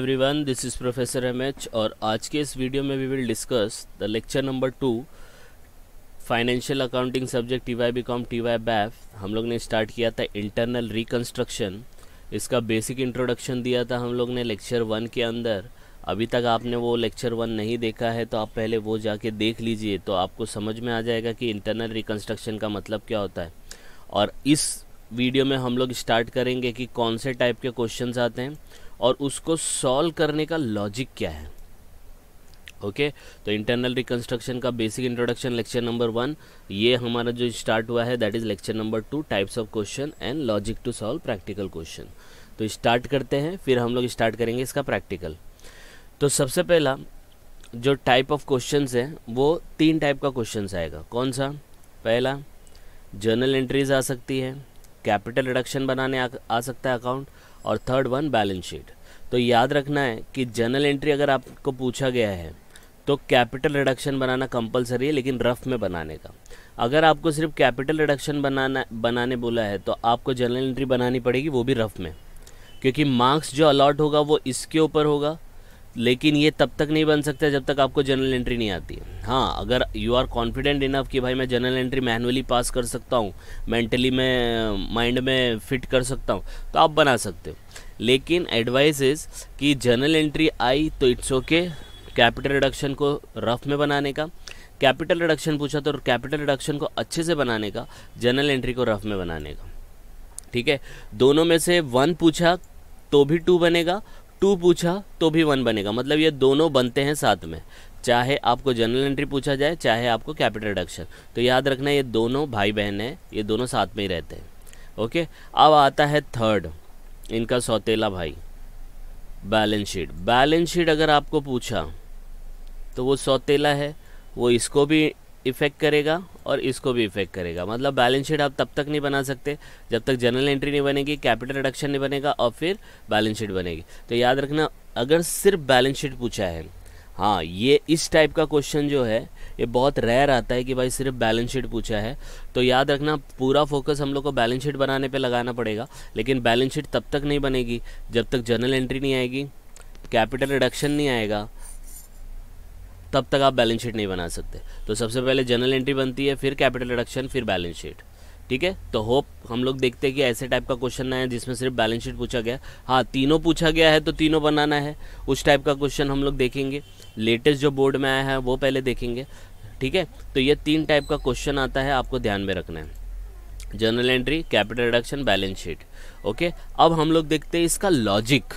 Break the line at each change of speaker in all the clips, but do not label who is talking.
one this is professor M H और आज के इस वीडियो में we will discuss the lecture number two financial accounting subject T Y B com T Y BAF हम लोग ने स्टार्ट किया था इंटरनल रिकन्स्ट्रक्शन इसका बेसिक इंट्रोडक्शन दिया था हम लोग ने लेक्चर वन के अंदर अभी तक आपने वो लेक्चर वन नहीं देखा है तो आप पहले वो जाके देख लीजिए तो आपको समझ में आ जाएगा कि इंटरनल रिकन्स्ट्रक्शन का मतलब क्या होता है और इस वीडियो में हम लोग स्टार्ट करेंगे कि कौन से टाइप के क्वेश्चंस आते हैं और उसको सॉल्व करने का लॉजिक क्या है ओके okay, तो इंटरनल रिकंस्ट्रक्शन का basic introduction lecture number one ये हमारा जो स्टार्ट हुआ है that is lecture number two types of question and logic to solve practical question तो स्टार्ट करते हैं फिर हम लोग स्टार्ट करेंगे इसका प्रैक्टिकल तो सबसे पहला जो टाइप ऑफ क्वेश्चन है वो तीन टाइप का क्वेश्चन आएगा कौन सा पहला जर्नल एंट्रीज आ सकती है कैपिटल रिडक्शन बनाने आ, आ सकता है अकाउंट और थर्ड वन बैलेंस शीट तो याद रखना है कि जर्नल एंट्री अगर आपको पूछा गया है तो कैपिटल रिडक्शन बनाना कंपलसरी है लेकिन रफ में बनाने का अगर आपको सिर्फ कैपिटल रिडक्शन बनाना बनाने बोला है तो आपको जर्नल एंट्री बनानी पड़ेगी वो भी रफ में क्योंकि मार्क्स जो अलॉट होगा वो इसके ऊपर होगा लेकिन ये तब तक नहीं बन सकता जब तक आपको जनरल एंट्री नहीं आती हाँ अगर यू आर कॉन्फिडेंट इनफ कि भाई मैं जनरल एंट्री मैनुअली पास कर सकता हूँ मेंटली मैं माइंड में फिट कर सकता हूँ तो आप बना सकते हो लेकिन एडवाइस इज़ कि जनरल एंट्री आई तो इट्स ओके कैपिटल रिडक्शन को रफ में बनाने का कैपिटल रिडक्शन पूछा तो कैपिटल रिडक्शन को अच्छे से बनाने का जनरल एंट्री को रफ में बनाने का ठीक है दोनों में से वन पूछा तो भी टू बनेगा टू पूछा तो भी वन बनेगा मतलब ये दोनों बनते हैं साथ में चाहे आपको जनरल एंट्री पूछा जाए चाहे आपको कैपिटल रिडक्शन तो याद रखना ये दोनों भाई बहन हैं ये दोनों साथ में ही रहते हैं ओके अब आता है थर्ड इनका सौतेला भाई बैलेंस शीट बैलेंस शीट अगर आपको पूछा तो वो सौतेला है वो इसको भी इफ़ेक्ट करेगा और इसको भी इफेक्ट करेगा मतलब बैलेंस शीट आप तब तक नहीं बना सकते जब तक जनरल एंट्री नहीं बनेगी कैपिटल रिडक्शन नहीं बनेगा और फिर बैलेंस शीट बनेगी तो याद रखना अगर सिर्फ बैलेंस शीट पूछा है हाँ ये इस टाइप का क्वेश्चन जो है ये बहुत रेयर आता है कि भाई सिर्फ बैलेंस शीट पूछा है तो याद रखना पूरा फोकस हम लोग को बैलेंस शीट बनाने पे लगाना पड़ेगा लेकिन बैलेंस शीट तब तक नहीं बनेगी जब तक जनरल एंट्री नहीं आएगी कैपिटल रिडक्शन नहीं आएगा तब तक आप बैलेंस शीट नहीं बना सकते तो सबसे पहले जनरल एंट्री बनती है फिर कैपिटल रिडक्शन फिर बैलेंस शीट ठीक है तो होप हम लोग देखते हैं कि ऐसे टाइप का क्वेश्चन ना है जिसमें सिर्फ बैलेंस शीट पूछा गया हाँ तीनों पूछा गया है तो तीनों बनाना है उस टाइप का क्वेश्चन हम लोग देखेंगे लेटेस्ट जो बोर्ड में आया है वो पहले देखेंगे ठीक है तो ये तीन टाइप का क्वेश्चन आता है आपको ध्यान में रखना है journal entry capital reduction balance sheet okay अब हम लोग देखते हैं इसका लॉजिक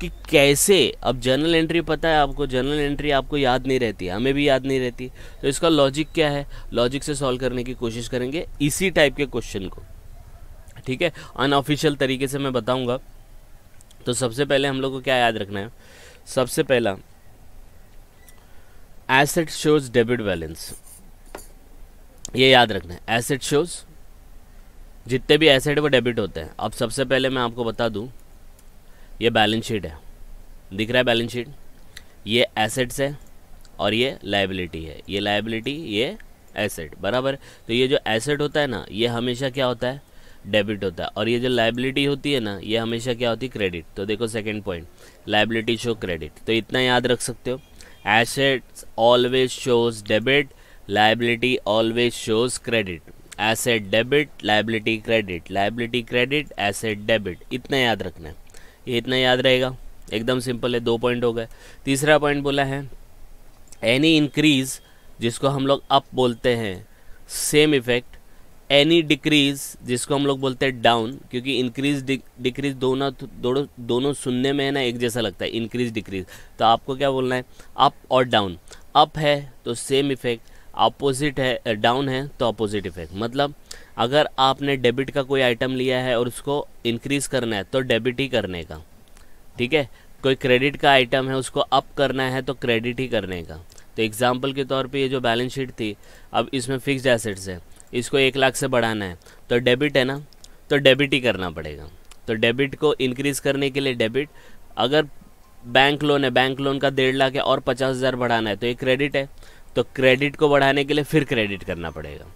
कि कैसे अब जर्नल एंट्री पता है आपको जर्नल एंट्री आपको याद नहीं रहती हमें भी याद नहीं रहती तो इसका लॉजिक क्या है लॉजिक से सॉल्व करने की कोशिश करेंगे इसी टाइप के क्वेश्चन को ठीक है अनऑफिशियल तरीके से मैं बताऊंगा तो सबसे पहले हम लोग को क्या याद रखना है सबसे पहला एसेट शोज डेबिट बैलेंस ये याद रखना है एसेट शोज जितने भी एसेट वो डेबिट होते हैं अब सबसे पहले मैं आपको बता दूं ये बैलेंस शीट है दिख रहा है बैलेंस शीट ये एसेट्स है और ये लाइबिलिटी है ये लाइबिलिटी ये एसेट बराबर तो ये जो एसेट होता है ना ये हमेशा क्या होता है डेबिट होता है और ये जो लाइबिलिटी होती है ना ये हमेशा क्या होती है क्रेडिट तो देखो second point liability show credit तो इतना याद रख सकते हो assets always shows debit liability always shows credit asset debit liability credit liability credit asset debit इतना याद रखना है ये इतना याद रहेगा एकदम सिंपल है दो पॉइंट हो गए तीसरा पॉइंट बोला है एनी इंक्रीज जिसको हम लोग अप बोलते हैं सेम इफेक्ट एनी डिक्रीज जिसको हम लोग बोलते हैं डाउन क्योंकि इंक्रीज डिक्रीज दोनों दोनों दोनों सुनने में है ना एक जैसा लगता है इंक्रीज डिक्रीज तो आपको क्या बोलना है अप और डाउन अप है तो सेम इफेक्ट अपोजिट है डाउन है तो अपोजिट इफेक्ट मतलब अगर आपने डेबिट का कोई आइटम लिया है और उसको इंक्रीज़ करना है तो डेबिट ही करने का ठीक है कोई क्रेडिट का आइटम है उसको अप करना है तो क्रेडिट ही करने का तो एग्ज़ाम्पल के तौर पे ये जो बैलेंस शीट थी अब इसमें फिक्स्ड एसेट्स है इसको एक लाख से बढ़ाना है तो डेबिट है ना तो डेबिट ही करना पड़ेगा तो डेबिट को इंक्रीज़ करने के लिए डेबिट अगर बैंक लोन है बैंक लोन का डेढ़ लाख है और पचास हज़ार बढ़ाना है तो ये क्रेडिट है तो क्रेडिट को बढ़ाने के लिए फिर क्रेडिट करना पड़ेगा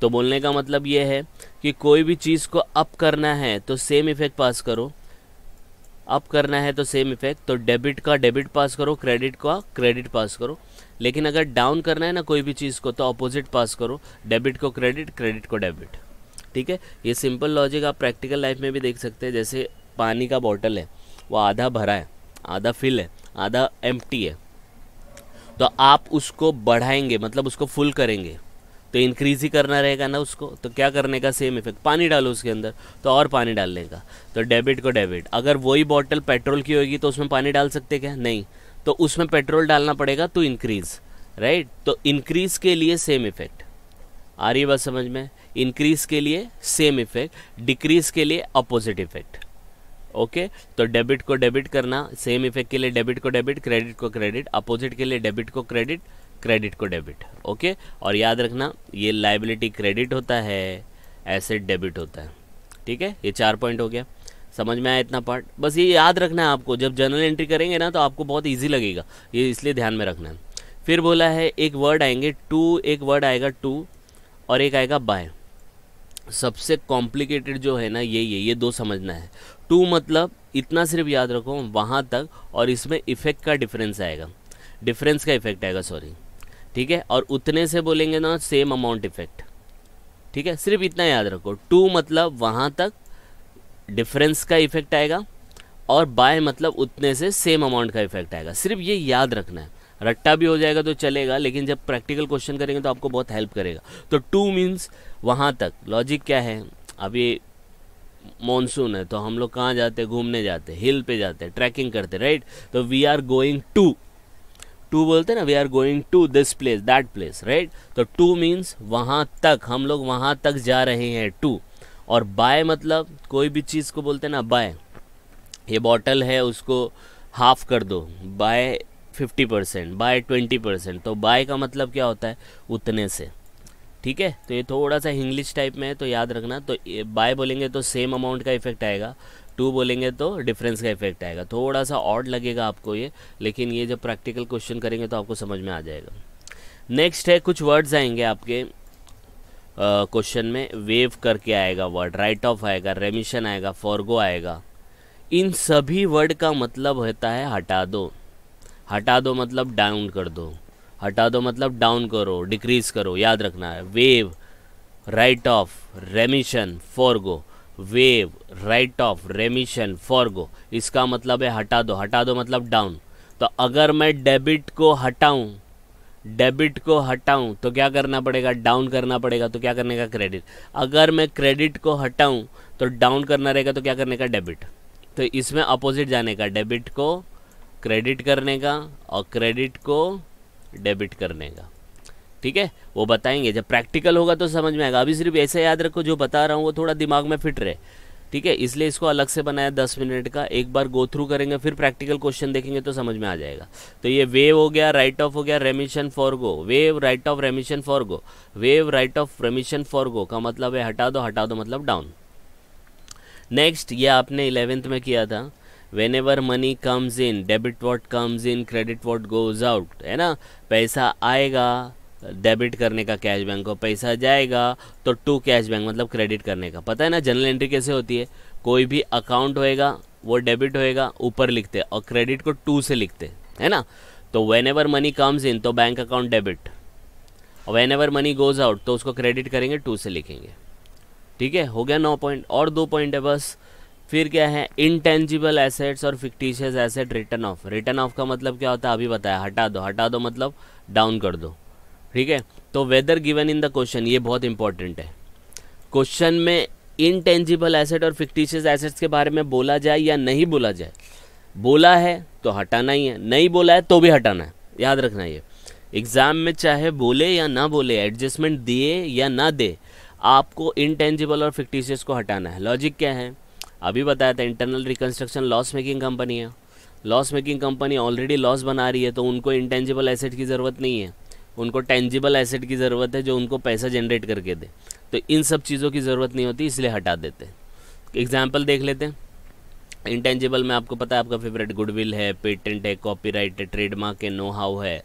तो बोलने का मतलब ये है कि कोई भी चीज़ को अप करना है तो सेम इफेक्ट पास करो अप करना है तो सेम इफेक्ट तो डेबिट का डेबिट पास करो क्रेडिट का क्रेडिट पास करो लेकिन अगर डाउन करना है ना कोई भी चीज़ को तो अपोजिट पास करो डेबिट को क्रेडिट क्रेडिट को डेबिट ठीक है ये सिंपल लॉजिक आप प्रैक्टिकल लाइफ में भी देख सकते हैं जैसे पानी का बॉटल है वो आधा भरा है आधा फिल है आधा एम्प्टी है तो आप उसको बढ़ाएंगे मतलब उसको फुल करेंगे तो इंक्रीज ही करना रहेगा ना उसको तो क्या करने का सेम इफेक्ट पानी डालो उसके अंदर तो और पानी डालने का तो डेबिट को डेबिट अगर वही बॉटल पेट्रोल की होगी तो उसमें पानी डाल सकते क्या नहीं तो उसमें पेट्रोल डालना पड़ेगा तो इंक्रीज़ राइट तो इंक्रीज़ के लिए सेम इफेक्ट आ रही बात समझ में इंक्रीज़ के लिए सेम इफेक्ट डिक्रीज़ के लिए अपोजिट इफेक्ट ओके तो डेबिट को डेबिट करना सेम इफेक्ट के लिए डेबिट को डेबिट क्रेडिट को क्रेडिट अपोजिट के लिए डेबिट को क्रेडिट क्रेडिट को डेबिट ओके और याद रखना ये लाइबिलिटी क्रेडिट होता है एसेट डेबिट होता है ठीक है ये चार पॉइंट हो गया समझ में आया इतना पार्ट बस ये याद रखना है आपको जब जर्नल एंट्री करेंगे ना तो आपको बहुत ईजी लगेगा ये इसलिए ध्यान में रखना है फिर बोला है एक वर्ड आएंगे टू एक वर्ड आएगा टू और एक आएगा बाय सबसे कॉम्प्लिकेटेड जो है ना यही है ये दो समझना है टू मतलब इतना सिर्फ याद रखो वहाँ तक और इसमें इफेक्ट का डिफरेंस आएगा डिफरेंस का इफेक्ट आएगा सॉरी ठीक है और उतने से बोलेंगे ना सेम अमाउंट इफेक्ट ठीक है सिर्फ इतना याद रखो टू मतलब वहाँ तक डिफरेंस का इफेक्ट आएगा और बाय मतलब उतने से सेम अमाउंट का इफेक्ट आएगा सिर्फ ये याद रखना है रट्टा भी हो जाएगा तो चलेगा लेकिन जब प्रैक्टिकल क्वेश्चन करेंगे तो आपको बहुत हेल्प करेगा तो टू मीन्स वहाँ तक लॉजिक क्या है अभी मॉनसून है तो हम लोग कहाँ जाते घूमने जाते हिल पे जाते ट्रैकिंग करते राइट तो we are going to to बोलते ना we are going to this place that place right तो टू मीन्स वहाँ तक हम लोग वहाँ तक जा रहे हैं टू और बाय मतलब कोई भी चीज़ को बोलते ना बाय ये बॉटल है उसको हाफ कर दो by fifty percent by twenty percent तो बाय का मतलब क्या होता है उतने से ठीक है तो ये थोड़ा सा इंग्लिश टाइप में है तो याद रखना तो बाय बोलेंगे तो सेम अमाउंट का इफेक्ट आएगा टू बोलेंगे तो डिफरेंस का इफेक्ट आएगा थोड़ा सा ऑड लगेगा आपको ये लेकिन ये जब प्रैक्टिकल क्वेश्चन करेंगे तो आपको समझ में आ जाएगा नेक्स्ट है कुछ वर्ड्स आएंगे आपके क्वेश्चन में वेव करके आएगा वर्ड राइट ऑफ आएगा रेमिशन आएगा फॉरगो आएगा इन सभी वर्ड का मतलब होता है हटा दो हटा दो मतलब डाउन कर दो हटा दो मतलब डाउन करो डिक्रीज करो याद रखना है waive write off remission forgo waive write off remission forgo इसका मतलब है हटा दो हटा दो मतलब डाउन तो अगर मैं डेबिट को हटाऊं डेबिट को हटाऊं तो क्या करना पड़ेगा डाउन करना पड़ेगा तो क्या करने का क्रेडिट अगर मैं क्रेडिट को हटाऊं तो डाउन करना रहेगा तो क्या करने का डेबिट तो इसमें अपोजिट जाने का डेबिट को क्रेडिट करने का और क्रेडिट को डेबिट करने का ठीक है वो बताएंगे जब प्रैक्टिकल होगा तो समझ में आएगा अभी सिर्फ ऐसे याद रखो जो बता रहा हूँ वो थोड़ा दिमाग में फिट रहे ठीक है इसलिए इसको अलग से बनाया दस मिनट का एक बार गो थ्रू करेंगे फिर प्रैक्टिकल क्वेश्चन देखेंगे तो समझ में आ जाएगा तो ये वेव हो गया राइट ऑफ हो गया remission forgo waive write off remission forgo waive write off remission forgo का मतलब है हटा दो हटा दो मतलब डाउन नेक्स्ट ये आपने इलेवेंथ में किया था whenever money comes in debit what comes in credit what goes out है ना पैसा आएगा डेबिट करने का कैश बैंक को पैसा जाएगा तो टू कैश बैंक मतलब क्रेडिट करने का पता है ना जनरल एंट्री कैसे होती है कोई भी अकाउंट होएगा वो डेबिट होएगा ऊपर लिखते और क्रेडिट को टू से लिखते है ना तो whenever money comes in तो बैंक अकाउंट डेबिट और whenever money goes out तो उसको क्रेडिट करेंगे टू से लिखेंगे ठीक है हो गया नौ पॉइंट और दो पॉइंट है बस फिर क्या है इनटेंजिबल एसेट्स और fictitious asset written off written off का मतलब क्या होता है अभी बताया हटा दो हटा दो मतलब डाउन कर दो ठीक है तो whether given in the question ये बहुत इंपॉर्टेंट है क्वेश्चन में इनटेंजिबल एसेट और फिक्टिशियस एसेट्स के बारे में बोला जाए या नहीं बोला जाए बोला है तो हटाना ही है नहीं बोला है तो भी हटाना है याद रखना ये एग्ज़ाम में चाहे बोले या ना बोले एडजस्टमेंट दिए या ना दे आपको इनटेंजिबल और फिक्टिशियस को हटाना है लॉजिक क्या है अभी बताया था internal reconstruction loss making company है loss making company already loss बना रही है तो उनको इंटेंजिबल एसेट की ज़रूरत नहीं है उनको टेंजिबल एसेट की ज़रूरत है जो उनको पैसा जनरेट करके दे तो इन सब चीज़ों की ज़रूरत नहीं होती इसलिए हटा देते एग्जाम्पल देख लेते हैं इंटेंजिबल में आपको पता है आपका फेवरेट गुडविल है पेटेंट है कॉपीराइट है ट्रेडमार्क है नो हाउ है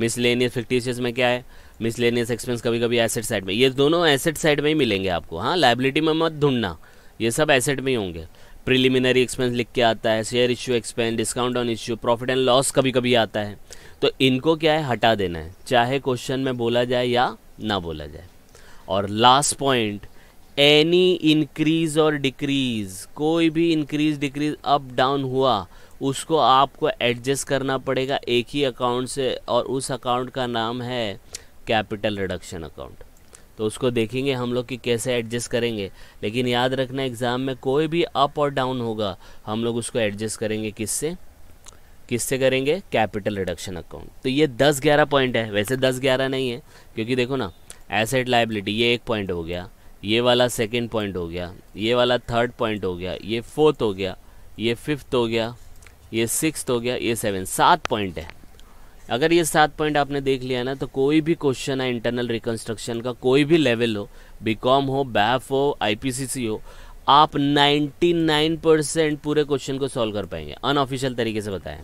मिसलेनियस फिक्टिशियस में क्या है मिसलेनियस एक्सपेंस कभी कभी एसेट साइड में ये दोनों एसेट साइड में ही मिलेंगे आपको हाँ लाइबिलिटी में मत ढूंढना ये सब एसेट में ही होंगे प्रिलिमिनरी एक्सपेंस लिख के आता है share issue expense discount on issue profit and loss कभी कभी आता है तो इनको क्या है हटा देना है चाहे क्वेश्चन में बोला जाए या ना बोला जाए और लास्ट पॉइंट एनी इंक्रीज और डिक्रीज कोई भी इंक्रीज डिक्रीज अप डाउन हुआ उसको आपको एडजस्ट करना पड़ेगा एक ही अकाउंट से और उस अकाउंट का नाम है कैपिटल रिडक्शन अकाउंट तो उसको देखेंगे हम लोग कि कैसे एडजस्ट करेंगे लेकिन याद रखना एग्ज़ाम में कोई भी अप और डाउन होगा हम लोग उसको एडजस्ट करेंगे किससे किससे करेंगे कैपिटल रिडक्शन अकाउंट तो ये दस ग्यारह पॉइंट है वैसे दस ग्यारह नहीं है क्योंकि देखो ना एसेट लाइबिलिटी ये एक पॉइंट हो गया ये वाला सेकेंड पॉइंट हो गया ये वाला थर्ड पॉइंट हो गया ये फोर्थ हो गया ये फिफ्थ हो गया ये सिक्स हो गया ये सेवन सात पॉइंट है अगर ये सात पॉइंट आपने देख लिया ना तो कोई भी क्वेश्चन है इंटरनल रिकन्स्ट्रक्शन का कोई भी लेवल हो बीकॉम हो बैफ हो आईपीसीसी हो आप 99 परसेंट पूरे क्वेश्चन को सॉल्व कर पाएंगे अनऑफिशियल तरीके से बताएं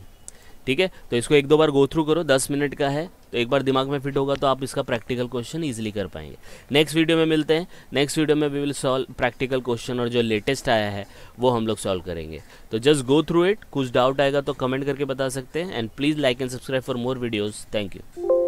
ठीक है तो इसको एक दो बार गो थ्रू करो दस मिनट का है तो एक बार दिमाग में फिट होगा तो आप इसका प्रैक्टिकल क्वेश्चन इजीली कर पाएंगे नेक्स्ट वीडियो में मिलते हैं नेक्स्ट वीडियो में we will solve practical question और जो लेटेस्ट आया है वो हम लोग सॉल्व करेंगे तो जस्ट गो थ्रू इट कुछ डाउट आएगा तो कमेंट करके बता सकते हैं and please like and subscribe for more videos thank you